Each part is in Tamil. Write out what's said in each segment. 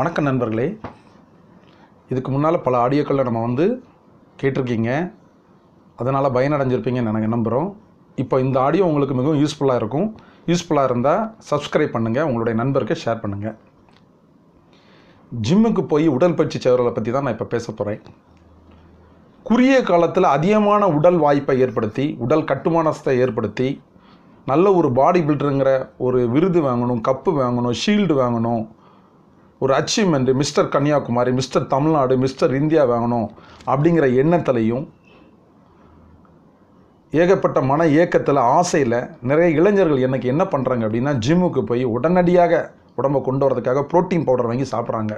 வணக்கம் நண்பர்களே இதுக்கு முன்னால் பல ஆடியோக்களில் நம்ம வந்து கேட்டிருக்கீங்க அதனால் பயனடைஞ்சிருப்பீங்கன்னு எனக்கு நம்புகிறோம் இப்போ இந்த ஆடியோ உங்களுக்கு மிகவும் யூஸ்ஃபுல்லாக இருக்கும் யூஸ்ஃபுல்லாக இருந்தால் சப்ஸ்கிரைப் பண்ணுங்கள் உங்களுடைய நண்பருக்கு ஷேர் பண்ணுங்கள் ஜிம்முக்கு போய் உடற்பயிற்சி செய்கிறவர்களை பற்றி தான் நான் இப்போ பேச போகிறேன் குறுகிய காலத்தில் அதிகமான உடல் வாய்ப்பை ஏற்படுத்தி உடல் கட்டுமானத்தை ஏற்படுத்தி நல்ல ஒரு பாடி பில்டருங்கிற ஒரு விருது வாங்கணும் கப்பு வாங்கணும் ஷீல்டு வாங்கணும் ஒரு achievement mister Kanyakumari mister Tamil Nadu mister India வாங்கணும் அப்படிங்கிற எண்ணத்திலையும் ஏகப்பட்ட மன ஏக்கத்தில் ஆசையில் நிறைய இளைஞர்கள் எனக்கு என்ன பண்ணுறாங்க அப்படின்னா ஜிம்முக்கு போய் உடனடியாக உடம்பை கொண்டு வரதுக்காக ப்ரோட்டீன் பவுடர் வாங்கி சாப்பிட்றாங்க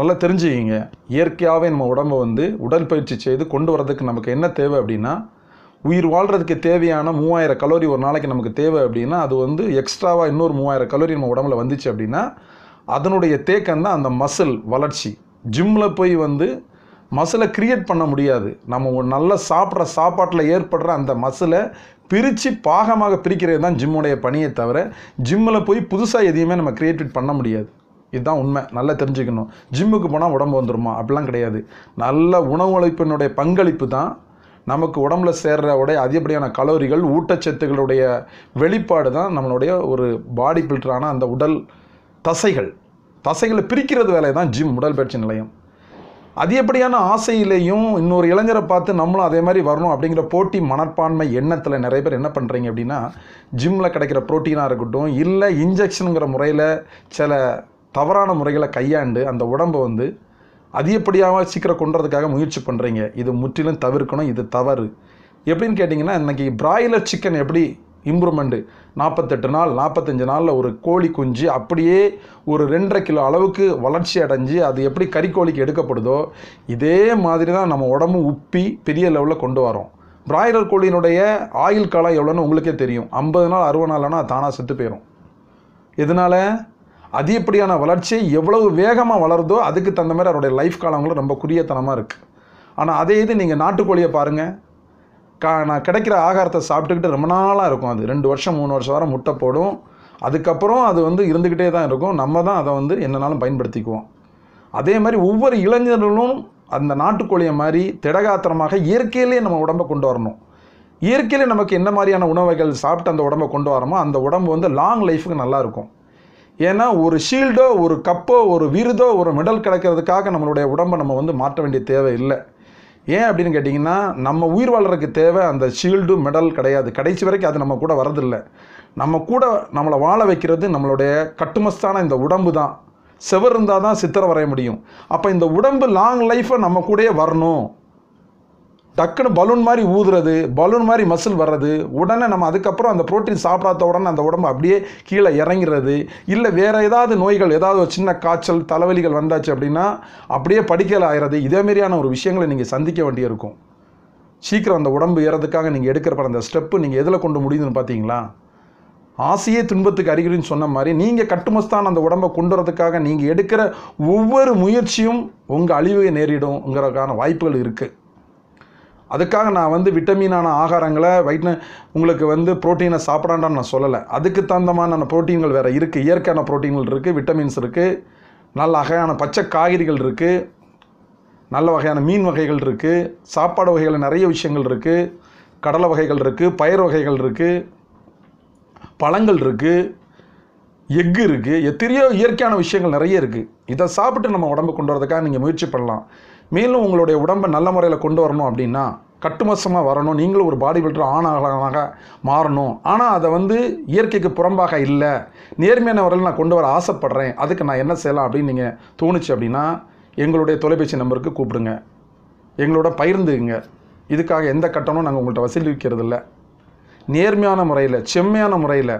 நல்லா தெரிஞ்சுக்கிங்க இயற்கையாகவே நம்ம உடம்பை வந்து உடற்பயிற்சி செய்து கொண்டு வரதுக்கு நமக்கு என்ன தேவை அப்படின்னா உயிர் வாழ்கிறதுக்கு தேவையான மூவாயிரம் கலோரி ஒரு நாளைக்கு நமக்கு தேவை அப்படின்னா அது வந்து எக்ஸ்ட்ராவாக இன்னொரு மூவாயிரம் கலோரி நம்ம உடம்புல வந்துச்சு அப்படின்னா அதனுடைய தேக்கம் தான் அந்த மசில் வளர்ச்சி ஜிம்மில் போய் வந்து மசிலை கிரியேட் பண்ண முடியாது நம்ம நல்லா சாப்பிட்ற சாப்பாட்டில் ஏற்படுற அந்த மசிலை பிரித்து பாகமாக பிரிக்கிறது தான் ஜிம்முடைய பணியை தவிர ஜிம்மில் போய் புதுசாக எதையுமே நம்ம கிரியேட் பண்ண முடியாது இதுதான் உண்மை நல்லா தெரிஞ்சுக்கணும் ஜிம்முக்கு போனால் உடம்பு வந்துடுமா அப்படிலாம் கிடையாது நல்ல உணவு உழைப்பினுடைய பங்களிப்பு தான் நமக்கு உடம்புல சேர்கிற உடைய அதிகப்படியான கலோரிகள் ஊட்டச்சத்துக்களுடைய வெளிப்பாடு தான் நம்மளுடைய ஒரு பாடி பில்டரான அந்த உடல் தசைகள் தசைகளை பிரிக்கிறது வேலை தான் ஜிம் பயிற்சி நிலையம் அதிகப்படியான ஆசையிலையும் இன்னொரு இளைஞரை பார்த்து நம்மளும் அதே மாதிரி வரணும் அப்படிங்கிற போட்டி மனப்பான்மை எண்ணத்தில் நிறைய பேர் என்ன பண்ணுறீங்க அப்படின்னா ஜிம்மில் கிடைக்கிற ப்ரோட்டீனாக இருக்கட்டும் இல்லை இன்ஜெக்ஷனுங்கிற முறையில் சில தவறான முறைகளை கையாண்டு அந்த உடம்பை வந்து அதிகப்படியாக சீக்கிரம் கொண்டுறதுக்காக முயற்சி பண்ணுறீங்க இது முற்றிலும் தவிர்க்கணும் இது தவறு எப்படின்னு கேட்டிங்கன்னா இன்றைக்கி பிராய்லர் சிக்கன் எப்படி இம்ப்ரூவ்மெண்ட்டு நாற்பத்தெட்டு நாள் நாற்பத்தஞ்சு நாளில் ஒரு கோழி குஞ்சு அப்படியே ஒரு ரெண்டரை கிலோ அளவுக்கு வளர்ச்சி அடைஞ்சு அது எப்படி கறிக்கோழிக்கு எடுக்கப்படுதோ இதே மாதிரி தான் நம்ம உடம்பு உப்பி பெரிய லெவலில் கொண்டு வரோம் பிராய்லர் கோழியினுடைய ஆயுள் காலம் எவ்வளோன்னு உங்களுக்கே தெரியும் ஐம்பது நாள் அறுபது நாள்னா தானாக செத்து போயிடும் இதனால் அதிகப்படியான வளர்ச்சி எவ்வளவு வேகமாக வளருதோ அதுக்கு தகுந்த மாதிரி அவருடைய லைஃப் காலங்களும் ரொம்ப குரியத்தனமாக இருக்குது ஆனால் அதே இது நீங்கள் நாட்டுக்கோழியை பாருங்கள் கா நான் கிடைக்கிற ஆகாரத்தை சாப்பிட்டுக்கிட்டு ரொம்ப நாளாக இருக்கும் அது ரெண்டு வருஷம் மூணு வருஷம் வரை முட்டை போடும் அதுக்கப்புறம் அது வந்து இருந்துக்கிட்டே தான் இருக்கும் நம்ம தான் அதை வந்து என்னனாலும் பயன்படுத்திக்குவோம் அதே மாதிரி ஒவ்வொரு இளைஞர்களும் அந்த நாட்டுக்கோழியை மாதிரி திடகாத்திரமாக இயற்கையிலே நம்ம உடம்பை கொண்டு வரணும் இயற்கையிலே நமக்கு என்ன மாதிரியான உணவுகள் சாப்பிட்டு அந்த உடம்பை கொண்டு வரோமோ அந்த உடம்பு வந்து லாங் லைஃபுக்கு நல்லாயிருக்கும் ஏன்னா ஒரு ஷீல்டோ ஒரு கப்போ ஒரு விருதோ ஒரு மெடல் கிடைக்கிறதுக்காக நம்மளுடைய உடம்பை நம்ம வந்து மாற்ற வேண்டிய தேவை இல்லை ஏன் அப்படின்னு கேட்டிங்கன்னா நம்ம உயிர் வாழ்கிறதுக்கு தேவை அந்த ஷீல்டு மெடல் கிடையாது கடைசி வரைக்கும் அது நம்ம கூட வரதில்லை நம்ம கூட நம்மளை வாழ வைக்கிறது நம்மளுடைய கட்டுமஸ்தான இந்த உடம்பு தான் செவர் இருந்தால் தான் சித்திரை வரைய முடியும் அப்போ இந்த உடம்பு லாங் லைஃப்பை நம்ம கூடயே வரணும் டக்குன்னு பலூன் மாதிரி ஊதுறது பலூன் மாதிரி மசில் வர்றது உடனே நம்ம அதுக்கப்புறம் அந்த ப்ரோட்டீன் சாப்பிடாத உடனே அந்த உடம்பு அப்படியே கீழே இறங்கிறது இல்லை வேறு ஏதாவது நோய்கள் ஏதாவது ஒரு சின்ன காய்ச்சல் தலைவலிகள் வந்தாச்சு அப்படின்னா அப்படியே படிக்கல ஆகிறது இதேமாரியான ஒரு விஷயங்களை நீங்கள் சந்திக்க வேண்டியிருக்கும் சீக்கிரம் அந்த உடம்பு ஏறதுக்காக நீங்கள் எடுக்கிற அந்த ஸ்டெப்பு நீங்கள் எதில் கொண்டு முடியுதுன்னு பார்த்தீங்களா ஆசையே துன்பத்துக்கு அறிகுறின்னு சொன்ன மாதிரி நீங்கள் கட்டுமஸ்தான் அந்த உடம்பை கொண்டு வரதுக்காக நீங்கள் எடுக்கிற ஒவ்வொரு முயற்சியும் உங்கள் அழிவை நேரிடும்ங்கிறதுக்கான வாய்ப்புகள் இருக்குது அதுக்காக நான் வந்து விட்டமினான ஆகாரங்களை வைட்ன உங்களுக்கு வந்து ப்ரோட்டீனை சாப்பிடாண்டான்னு நான் சொல்லலை அதுக்கு தகுந்தமான ப்ரோட்டீன்கள் வேறு இருக்குது இயற்கையான ப்ரோட்டீன்கள் இருக்குது விட்டமின்ஸ் இருக்குது நல்ல வகையான பச்சை காய்கறிகள் இருக்குது நல்ல வகையான மீன் வகைகள் இருக்குது சாப்பாடு வகைகள் நிறைய விஷயங்கள் இருக்குது கடலை வகைகள் இருக்குது பயிர் வகைகள் இருக்குது பழங்கள் இருக்குது எக்கு இருக்குது எத்தனையோ இயற்கையான விஷயங்கள் நிறைய இருக்குது இதை சாப்பிட்டு நம்ம உடம்பு கொண்டு வரதுக்காக நீங்கள் முயற்சி பண்ணலாம் மேலும் உங்களுடைய உடம்பை நல்ல முறையில் கொண்டு வரணும் அப்படின்னா கட்டுமசமாக வரணும் நீங்களும் ஒரு பாடி பில்டர் ஆணாக மாறணும் ஆனால் அதை வந்து இயற்கைக்கு புறம்பாக இல்லை நேர்மையான வரையில் நான் கொண்டு வர ஆசைப்பட்றேன் அதுக்கு நான் என்ன செய்யலாம் அப்படின்னு நீங்கள் தோணுச்சு அப்படின்னா எங்களுடைய தொலைபேசி நம்பருக்கு கூப்பிடுங்க எங்களோட பயிர்ந்துங்க இதுக்காக எந்த கட்டணம் நாங்கள் உங்கள்கிட்ட வசூலிக்கிறது இல்லை நேர்மையான முறையில் செம்மையான முறையில்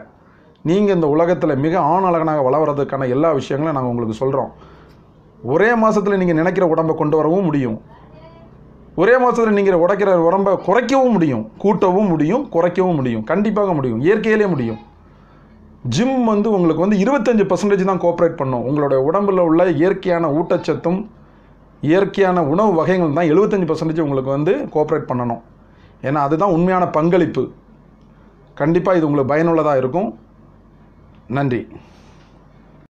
நீங்கள் இந்த உலகத்தில் மிக ஆணழகனாக அழகனாக வளர்கிறதுக்கான எல்லா விஷயங்களும் நாங்கள் உங்களுக்கு சொல்கிறோம் ஒரே மாதத்தில் நீங்கள் நினைக்கிற உடம்பை கொண்டு வரவும் முடியும் ஒரே மாதத்தில் நீங்கள் உடைக்கிற உடம்பை குறைக்கவும் முடியும் கூட்டவும் முடியும் குறைக்கவும் முடியும் கண்டிப்பாக முடியும் இயற்கையிலே முடியும் ஜிம் வந்து உங்களுக்கு வந்து இருபத்தஞ்சி பர்சன்டேஜ் தான் கோஆப்ரேட் பண்ணும் உங்களுடைய உடம்பில் உள்ள இயற்கையான ஊட்டச்சத்தும் இயற்கையான உணவு வகைகள் தான் எழுபத்தஞ்சி பர்சன்டேஜ் உங்களுக்கு வந்து கோஆப்ரேட் பண்ணணும் ஏன்னா அதுதான் உண்மையான பங்களிப்பு கண்டிப்பாக இது உங்களுக்கு பயனுள்ளதாக இருக்கும் நன்றி